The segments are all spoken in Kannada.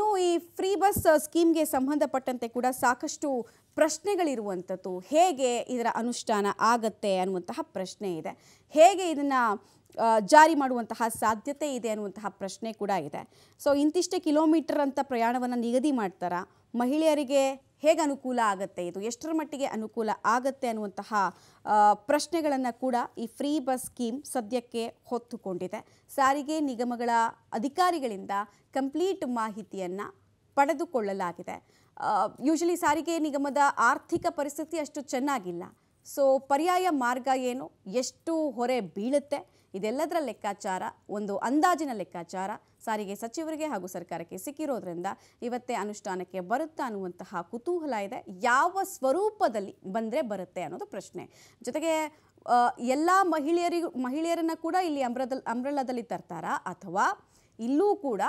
ಇನ್ನು ಈ ಫ್ರೀ ಬಸ್ ಸ್ಕೀಮ್ಗೆ ಸಂಬಂಧಪಟ್ಟಂತೆ ಕೂಡ ಸಾಕಷ್ಟು ಪ್ರಶ್ನೆಗಳಿರುವಂಥದ್ದು ಹೇಗೆ ಇದರ ಅನುಷ್ಠಾನ ಆಗತ್ತೆ ಅನ್ನುವಂತಹ ಪ್ರಶ್ನೆ ಇದೆ ಹೇಗೆ ಇದನ್ನು ಜಾರಿ ಮಾಡುವಂತಹ ಸಾಧ್ಯತೆ ಇದೆ ಅನ್ನುವಂತಹ ಪ್ರಶ್ನೆ ಕೂಡ ಇದೆ ಸೊ ಇಂತಿಷ್ಟೇ ಕಿಲೋಮೀಟರ್ ಅಂತ ಪ್ರಯಾಣವನ್ನು ನಿಗದಿ ಮಾಡ್ತಾರಾ ಮಹಿಳೆಯರಿಗೆ ಹೇಗೆ ಅನುಕೂಲ ಆಗುತ್ತೆ ಇದು ಎಷ್ಟರ ಮಟ್ಟಿಗೆ ಅನುಕೂಲ ಆಗುತ್ತೆ ಅನ್ನುವಂತಹ ಪ್ರಶ್ನೆಗಳನ್ನು ಕೂಡ ಈ ಫ್ರೀ ಬಸ್ ಸ್ಕೀಮ್ ಸದ್ಯಕ್ಕೆ ಹೊತ್ತುಕೊಂಡಿದೆ ಸಾರಿಗೆ ನಿಗಮಗಳ ಅಧಿಕಾರಿಗಳಿಂದ ಕಂಪ್ಲೀಟ್ ಮಾಹಿತಿಯನ್ನು ಪಡೆದುಕೊಳ್ಳಲಾಗಿದೆ ಯೂಶಲಿ ಸಾರಿಗೆ ನಿಗಮದ ಆರ್ಥಿಕ ಪರಿಸ್ಥಿತಿ ಅಷ್ಟು ಚೆನ್ನಾಗಿಲ್ಲ ಸೊ ಪರ್ಯಾಯ ಮಾರ್ಗ ಏನು ಎಷ್ಟು ಹೊರೆ ಬೀಳುತ್ತೆ ಇದೆಲ್ಲದರ ಲೆಕ್ಕಾಚಾರ ಒಂದು ಅಂದಾಜಿನ ಲೆಕ್ಕಾಚಾರ ಸಾರಿಗೆ ಸಚಿವರಿಗೆ ಹಾಗೂ ಸರ್ಕಾರಕ್ಕೆ ಸಿಕ್ಕಿರೋದ್ರಿಂದ ಇವತ್ತೇ ಅನುಷ್ಠಾನಕ್ಕೆ ಬರುತ್ತಾ ಅನ್ನುವಂತಹ ಕುತೂಹಲ ಇದೆ ಯಾವ ಸ್ವರೂಪದಲ್ಲಿ ಬಂದರೆ ಬರುತ್ತೆ ಅನ್ನೋದು ಪ್ರಶ್ನೆ ಜೊತೆಗೆ ಎಲ್ಲ ಮಹಿಳೆಯರಿಗೂ ಮಹಿಳೆಯರನ್ನು ಕೂಡ ಇಲ್ಲಿ ಅಂಬ್ರದಲ್ಲಿ ಅಂಬ್ರಲದಲ್ಲಿ ತರ್ತಾರಾ ಅಥವಾ ಇಲ್ಲೂ ಕೂಡ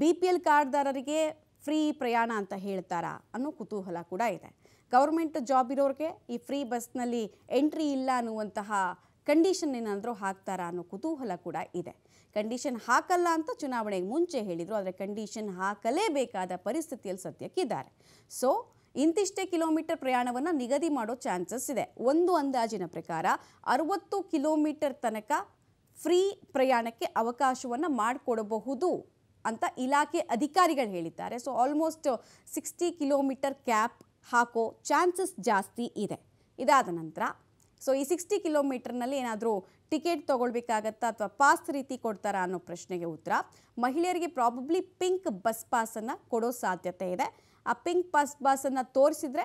ಬಿ ಪಿ ಎಲ್ ಕಾರ್ಡ್ದಾರರಿಗೆ ಫ್ರೀ ಪ್ರಯಾಣ ಅಂತ ಹೇಳ್ತಾರಾ ಅನ್ನೋ ಕುತೂಹಲ ಕೂಡ ಇದೆ ಗೌರ್ಮೆಂಟ್ ಜಾಬ್ ಇರೋರಿಗೆ ಈ ಫ್ರೀ ಬಸ್ನಲ್ಲಿ ಎಂಟ್ರಿ ಇಲ್ಲ ಅನ್ನುವಂತಹ ಕಂಡೀಷನ್ ಏನಾದರೂ ಹಾಕ್ತಾರಾ ಅನ್ನೋ ಕುತೂಹಲ ಕೂಡ ಇದೆ ಕಂಡೀಷನ್ ಹಾಕಲ್ಲ ಅಂತ ಚುನಾವಣೆಗೆ ಮುಂಚೆ ಹೇಳಿದರು ಆದರೆ ಕಂಡೀಷನ್ ಹಾಕಲೇಬೇಕಾದ ಪರಿಸ್ಥಿತಿಯಲ್ಲಿ ಸದ್ಯಕ್ಕಿದ್ದಾರೆ ಸೊ ಇಂತಿಷ್ಟೇ ಕಿಲೋಮೀಟರ್ ಪ್ರಯಾಣವನ್ನು ನಿಗದಿ ಮಾಡೋ ಚಾನ್ಸಸ್ ಇದೆ ಒಂದು ಅಂದಾಜಿನ ಪ್ರಕಾರ ಅರುವತ್ತು ಕಿಲೋಮೀಟರ್ ತನಕ ಫ್ರೀ ಪ್ರಯಾಣಕ್ಕೆ ಅವಕಾಶವನ್ನು ಮಾಡಿಕೊಡಬಹುದು ಅಂತ ಇಲಾಖೆ ಅಧಿಕಾರಿಗಳು ಹೇಳಿದ್ದಾರೆ so almost sixty kilometer cap ಹಾಕೋ ಚಾನ್ಸಸ್ ಜಾಸ್ತಿ ಇದೆ ಇದಾದ ನಂತರ ಸೊ ಈ ಸಿಕ್ಸ್ಟಿ ಕಿಲೋಮೀಟರ್ನಲ್ಲಿ ಏನಾದರೂ ಟಿಕೆಟ್ ತೊಗೊಳ್ಬೇಕಾಗತ್ತಾ ಅಥವಾ ಪಾಸ್ ರೀತಿ ಕೊಡ್ತಾರಾ ಅನ್ನೋ ಪ್ರಶ್ನೆಗೆ ಉತ್ತರ ಮಹಿಳೆಯರಿಗೆ ಪ್ರಾಬಬ್ಲಿ ಪಿಂಕ್ ಬಸ್ ಪಾಸನ್ನು ಕೊಡೋ ಸಾಧ್ಯತೆ ಇದೆ ಆ ಪಿಂಕ್ ಬಸ್ ಪಾಸನ್ನು ತೋರಿಸಿದ್ರೆ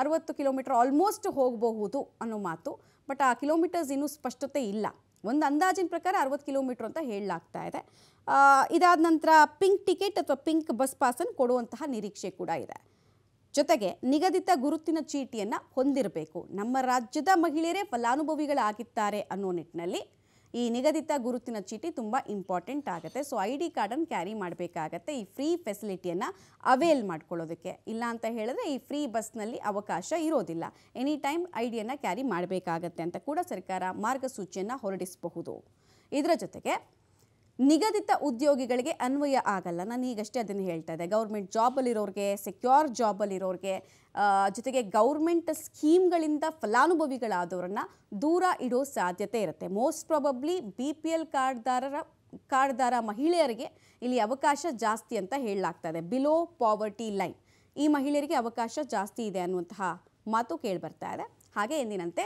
ಅರವತ್ತು ಕಿಲೋಮೀಟರ್ ಆಲ್ಮೋಸ್ಟ್ ಹೋಗಬಹುದು ಅನ್ನೋ ಮಾತು ಬಟ್ ಆ ಕಿಲೋಮೀಟರ್ಸ್ ಇನ್ನೂ ಸ್ಪಷ್ಟತೆ ಇಲ್ಲ ಒಂದು ಅಂದಾಜಿನ ಪ್ರಕಾರ ಅರವತ್ತು ಕಿಲೋಮೀಟ್ರ್ ಅಂತ ಹೇಳಲಾಗ್ತಾ ಇದೆ ಇದಾದ ನಂತರ ಪಿಂಕ್ ಟಿಕೆಟ್ ಅಥವಾ ಪಿಂಕ್ ಬಸ್ ಪಾಸನ್ನು ಕೊಡುವಂತಹ ನಿರೀಕ್ಷೆ ಕೂಡ ಇದೆ ಜೊತೆಗೆ ನಿಗದಿತ ಗುರುತಿನ ಚೀಟಿಯನ್ನು ಹೊಂದಿರಬೇಕು ನಮ್ಮ ರಾಜ್ಯದ ಮಹಿಳೆಯರೇ ಫಲಾನುಭವಿಗಳಾಗಿದ್ದಾರೆ ಅನ್ನೋ ನಿಟ್ಟಿನಲ್ಲಿ ಈ ನಿಗದಿತ ಗುರುತಿನ ಚೀಟಿ ತುಂಬ ಇಂಪಾರ್ಟೆಂಟ್ ಆಗುತ್ತೆ ಸೊ ಐ ಡಿ ಕಾರ್ಡನ್ನು ಕ್ಯಾರಿ ಮಾಡಬೇಕಾಗತ್ತೆ ಈ ಫ್ರೀ ಫೆಸಿಲಿಟಿಯನ್ನು ಅವೇಲ್ ಮಾಡ್ಕೊಳ್ಳೋದಕ್ಕೆ ಇಲ್ಲ ಅಂತ ಹೇಳಿದ್ರೆ ಈ ಫ್ರೀ ಬಸ್ನಲ್ಲಿ ಅವಕಾಶ ಇರೋದಿಲ್ಲ ಎನಿ ಟೈಮ್ ಐ ಡಿಯನ್ನು ಕ್ಯಾರಿ ಮಾಡಬೇಕಾಗತ್ತೆ ಅಂತ ಕೂಡ ಸರ್ಕಾರ ಮಾರ್ಗಸೂಚಿಯನ್ನು ಹೊರಡಿಸಬಹುದು ಇದರ ಜೊತೆಗೆ ನಿಗದಿತ ಉದ್ಯೋಗಿಗಳಿಗೆ ಅನ್ವಯ ಆಗಲ್ಲ ನಾನು ಈಗಷ್ಟೇ ಅದನ್ನು ಹೇಳ್ತಾ ಇದ್ದೆ ಗೌರ್ಮೆಂಟ್ ಜಾಬಲ್ಲಿರೋರಿಗೆ ಸೆಕ್ಯೂರ್ ಜಾಬಲ್ಲಿರೋರಿಗೆ ಜೊತೆಗೆ ಗೌರ್ಮೆಂಟ್ ಸ್ಕೀಮ್ಗಳಿಂದ ಫಲಾನುಭವಿಗಳಾದವರನ್ನು ದೂರ ಇಡೋ ಸಾಧ್ಯತೆ ಇರುತ್ತೆ most probably B P L ಕಾರ್ಡ್ದಾರರ ಕಾರ್ಡ್ದಾರ ಮಹಿಳೆಯರಿಗೆ ಇಲ್ಲಿ ಅವಕಾಶ ಜಾಸ್ತಿ ಅಂತ ಹೇಳಲಾಗ್ತಾ ಇದೆ ಬಿಲೋ ಪಾವರ್ಟಿ ಲೈನ್ ಈ ಮಹಿಳೆಯರಿಗೆ ಅವಕಾಶ ಜಾಸ್ತಿ ಇದೆ ಅನ್ನುವಂತಹ ಮಾತು ಕೇಳಿ ಬರ್ತಾ ಇದೆ ಹಾಗೆ ಎಂದಿನಂತೆ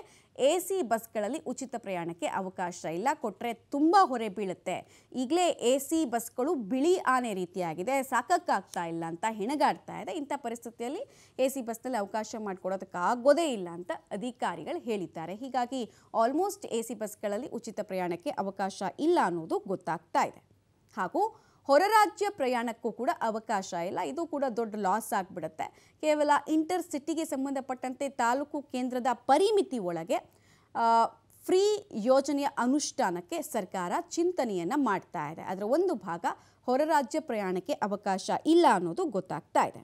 ಎ ಸಿ ಬಸ್ಗಳಲ್ಲಿ ಉಚಿತ ಪ್ರಯಾಣಕ್ಕೆ ಅವಕಾಶ ಇಲ್ಲ ಕೊಟ್ಟರೆ ತುಂಬ ಹೊರೆ ಬೀಳುತ್ತೆ ಈಗಲೇ ಎ ಸಿ ಬಸ್ಗಳು ಬಿಳಿ ಆನೆ ರೀತಿಯಾಗಿದೆ ಸಾಕಕ್ಕಾಗ್ತಾ ಇಲ್ಲ ಅಂತ ಹೆಣಗಾಡ್ತಾ ಇದೆ ಇಂಥ ಪರಿಸ್ಥಿತಿಯಲ್ಲಿ ಎ ಸಿ ಬಸ್ನಲ್ಲಿ ಅವಕಾಶ ಮಾಡಿಕೊಡೋದಕ್ಕಾಗೋದೇ ಇಲ್ಲ ಅಂತ ಅಧಿಕಾರಿಗಳು ಹೇಳಿದ್ದಾರೆ ಹೀಗಾಗಿ ಆಲ್ಮೋಸ್ಟ್ ಎ ಸಿ ಬಸ್ಗಳಲ್ಲಿ ಉಚಿತ ಪ್ರಯಾಣಕ್ಕೆ ಅವಕಾಶ ಇಲ್ಲ ಅನ್ನೋದು ಗೊತ್ತಾಗ್ತಾ ಇದೆ ಹಾಗೂ ಹೊರ ರಾಜ್ಯ ಪ್ರಯಾಣಕ್ಕೂ ಕೂಡ ಅವಕಾಶ ಇಲ್ಲ ಇದು ಕೂಡ ದೊಡ್ಡ ಲಾಸ್ ಆಗಿಬಿಡುತ್ತೆ ಕೇವಲ ಇಂಟರ್ ಸಿಟಿಗೆ ಸಂಬಂಧಪಟ್ಟಂತೆ ತಾಲೂಕು ಕೇಂದ್ರದ ಪರಿಮಿತಿ ಒಳಗೆ ಫ್ರೀ ಯೋಜನೆಯ ಅನುಷ್ಠಾನಕ್ಕೆ ಸರ್ಕಾರ ಚಿಂತನೆಯನ್ನು ಮಾಡ್ತಾ ಇದೆ ಅದರ ಒಂದು ಭಾಗ ಹೊರ ರಾಜ್ಯ ಪ್ರಯಾಣಕ್ಕೆ ಅವಕಾಶ ಇಲ್ಲ ಅನ್ನೋದು ಗೊತ್ತಾಗ್ತಾ ಇದೆ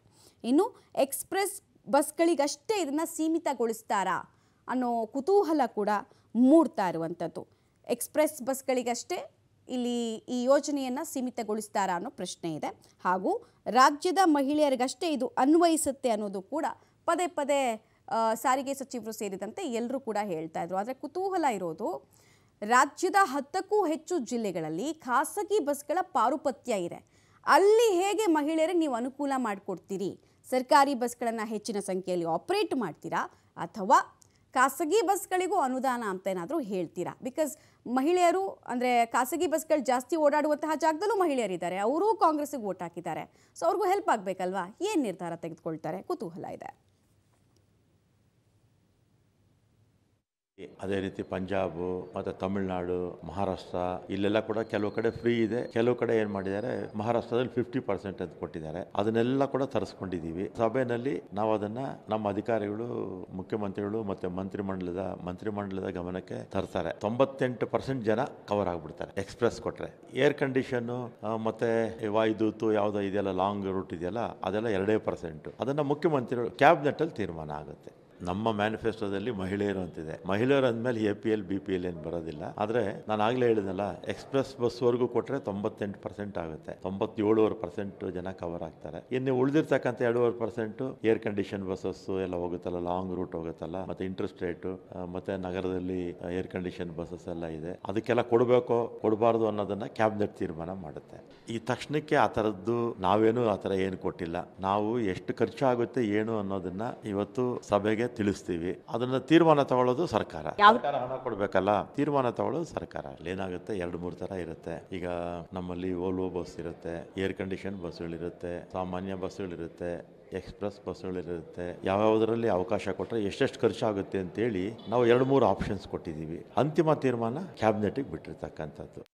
ಇನ್ನು ಎಕ್ಸ್ಪ್ರೆಸ್ ಬಸ್ಗಳಿಗಷ್ಟೇ ಇದನ್ನು ಸೀಮಿತಗೊಳಿಸ್ತಾರಾ ಅನ್ನೋ ಕುತೂಹಲ ಕೂಡ ಮೂಡ್ತಾ ಇರುವಂಥದ್ದು ಎಕ್ಸ್ಪ್ರೆಸ್ ಬಸ್ಗಳಿಗಷ್ಟೇ ಇಲ್ಲಿ ಈ ಯೋಜನೆಯನ್ನು ಸೀಮಿತಗೊಳಿಸ್ತಾರಾ ಅನ್ನೋ ಪ್ರಶ್ನೆ ಇದೆ ಹಾಗೂ ರಾಜ್ಯದ ಮಹಿಳೆಯರಿಗಷ್ಟೇ ಇದು ಅನ್ವಯಿಸುತ್ತೆ ಅನ್ನೋದು ಕೂಡ ಪದೇ ಪದೇ ಸಾರಿಗೆ ಸಚಿವರು ಸೇರಿದಂತೆ ಎಲ್ಲರೂ ಕೂಡ ಹೇಳ್ತಾ ಇದ್ರು ಆದರೆ ಕುತೂಹಲ ಇರೋದು ರಾಜ್ಯದ ಹತ್ತಕ್ಕೂ ಹೆಚ್ಚು ಜಿಲ್ಲೆಗಳಲ್ಲಿ ಖಾಸಗಿ ಬಸ್ಗಳ ಪಾರುಪತ್ಯ ಇದೆ ಅಲ್ಲಿ ಹೇಗೆ ಮಹಿಳೆಯರಿಗೆ ನೀವು ಅನುಕೂಲ ಮಾಡಿಕೊಡ್ತೀರಿ ಸರ್ಕಾರಿ ಬಸ್ಗಳನ್ನು ಹೆಚ್ಚಿನ ಸಂಖ್ಯೆಯಲ್ಲಿ ಆಪ್ರೇಟ್ ಮಾಡ್ತೀರಾ ಅಥವಾ ಖಾಸಗಿ ಬಸ್ಗಳಿಗೂ ಅನುದಾನ ಅಂತ ಏನಾದರೂ ಹೇಳ್ತೀರಾ ಬಿಕಾಸ್ ಮಹಿಳೆಯರು ಅಂದರೆ ಖಾಸಗಿ ಬಸ್ಗಳು ಜಾಸ್ತಿ ಓಡಾಡುವಂತಹ ಜಾಗದಲ್ಲೂ ಮಹಿಳೆಯರಿದ್ದಾರೆ ಅವರು ಕಾಂಗ್ರೆಸ್ಗೆ ವೋಟ್ ಹಾಕಿದ್ದಾರೆ ಸೊ ಅವ್ರಿಗೂ ಹೆಲ್ಪ್ ಆಗಬೇಕಲ್ವಾ ಏನು ನಿರ್ಧಾರ ತೆಗೆದುಕೊಳ್ತಾರೆ ಕುತೂಹಲ ಇದೆ ಅದೇ ರೀತಿ ಪಂಜಾಬ್ ಮತ್ತೆ ತಮಿಳುನಾಡು ಮಹಾರಾಷ್ಟ್ರ ಇಲ್ಲೆಲ್ಲ ಕೂಡ ಕೆಲವು ಕಡೆ ಫ್ರೀ ಇದೆ ಕೆಲವು ಕಡೆ ಏನು ಮಾಡಿದ್ದಾರೆ ಮಹಾರಾಷ್ಟ್ರದಲ್ಲಿ ಫಿಫ್ಟಿ ಪರ್ಸೆಂಟ್ ಅಂತ ಕೊಟ್ಟಿದ್ದಾರೆ ಅದನ್ನೆಲ್ಲ ಕೂಡ ತರಿಸ್ಕೊಂಡಿದ್ದೀವಿ ಸಭೆಯಲ್ಲಿ ನಾವು ಅದನ್ನ ನಮ್ಮ ಅಧಿಕಾರಿಗಳು ಮುಖ್ಯಮಂತ್ರಿಗಳು ಮತ್ತೆ ಮಂತ್ರಿಮಂಡಲದ ಮಂತ್ರಿಮಂಡಲದ ಗಮನಕ್ಕೆ ತರ್ತಾರೆ ತೊಂಬತ್ತೆಂಟು ಪರ್ಸೆಂಟ್ ಜನ ಕವರ್ ಆಗ್ಬಿಡ್ತಾರೆ ಎಕ್ಸ್ಪ್ರೆಸ್ ಕೊಟ್ರೆ ಏರ್ ಕಂಡೀಷನ್ ಮತ್ತೆ ವಾಯುದೂತು ಯಾವುದೋ ಇದೆಯಲ್ಲ ಲಾಂಗ್ ರೂಟ್ ಇದೆಯಲ್ಲ ಅದೆಲ್ಲ ಎರಡೇ ಪರ್ಸೆಂಟ್ ಅದನ್ನ ಮುಖ್ಯಮಂತ್ರಿಗಳು ಕ್ಯಾಬಿನೆಟ್ ಅಲ್ಲಿ ತೀರ್ಮಾನ ಆಗುತ್ತೆ ನಮ್ಮ ಮ್ಯಾನಿಫೆಸ್ಟೋದಲ್ಲಿ ಮಹಿಳೆಯರು ಅಂತಿದೆ ಮಹಿಳೆಯರು ಅಂದಮೇಲೆ A P L B P L ಏನು ಬರೋದಿಲ್ಲ ಆದರೆ ನಾನು ಆಗಲೇ ಹೇಳಿದ್ನಲ್ಲ ಎಕ್ಸ್ಪ್ರೆಸ್ ಬಸ್ವರೆಗೂ ಕೊಟ್ಟರೆ ತೊಂಬತ್ತೆಂಟು ಪರ್ಸೆಂಟ್ ಆಗುತ್ತೆ ತೊಂಬತ್ತೇಳುವರೆ ಪರ್ಸೆಂಟ್ ಜನ ಕವರ್ ಆಗ್ತಾರೆ ಇನ್ನು ಉಳಿದಿರ್ತಕ್ಕಂಥ ಎರಡೂವರೆ ಪರ್ಸೆಂಟು ಏರ್ ಕಂಡೀಷನ್ ಬಸ್ಸಸ್ಸು ಎಲ್ಲ ಹೋಗುತ್ತಲ್ಲ ಲಾಂಗ್ ರೂಟ್ ಹೋಗುತ್ತಲ್ಲ ಮತ್ತು ಇಂಟ್ರೆಸ್ಟ್ ರೇಟು ಮತ್ತು ನಗರದಲ್ಲಿ ಏರ್ ಕಂಡೀಷನ್ ಬಸ್ಸಸ್ ಎಲ್ಲ ಇದೆ ಅದಕ್ಕೆಲ್ಲ ಕೊಡಬೇಕು ಕೊಡಬಾರ್ದು ಅನ್ನೋದನ್ನು ಕ್ಯಾಬಿನೆಟ್ ತೀರ್ಮಾನ ಮಾಡುತ್ತೆ ಈ ತಕ್ಷಣಕ್ಕೆ ಆ ಥರದ್ದು ನಾವೇನು ಆ ಥರ ಏನು ಕೊಟ್ಟಿಲ್ಲ ನಾವು ಎಷ್ಟು ಖರ್ಚಾಗುತ್ತೆ ಏನು ಅನ್ನೋದನ್ನು ಇವತ್ತು ಸಭೆಗೆ ತಿಳಿಸ್ತೀವಿ ಅದನ್ನ ತೀರ್ಮಾನ ತಗೊಳ್ಳೋದು ಸರ್ಕಾರ ಹಣ ಕೊಡಬೇಕಲ್ಲ ತೀರ್ಮಾನ ತಗೊಳ್ಳೋದು ಸರ್ಕಾರ ಏನಾಗುತ್ತೆ ಎರಡು ಮೂರು ತರ ಇರುತ್ತೆ ಈಗ ನಮ್ಮಲ್ಲಿ ಓಲ್ವೋ ಬಸ್ ಇರುತ್ತೆ ಏರ್ ಕಂಡೀಷನ್ ಬಸ್ಗಳಿರುತ್ತೆ ಸಾಮಾನ್ಯ ಇರುತ್ತೆ ಎಕ್ಸ್ಪ್ರೆಸ್ ಬಸ್ಗಳಿರುತ್ತೆ ಯಾವ್ಯಾವುದರಲ್ಲಿ ಅವಕಾಶ ಕೊಟ್ಟರೆ ಎಷ್ಟೆಷ್ಟು ಖರ್ಚಾಗುತ್ತೆ ಅಂತೇಳಿ ನಾವು ಎರಡು ಮೂರು ಆಪ್ಷನ್ಸ್ ಕೊಟ್ಟಿದ್ದೀವಿ ಅಂತಿಮ ತೀರ್ಮಾನ ಕ್ಯಾಬಿನೆಟ್ಗೆ ಬಿಟ್ಟಿರ್ತಕ್ಕಂಥದ್ದು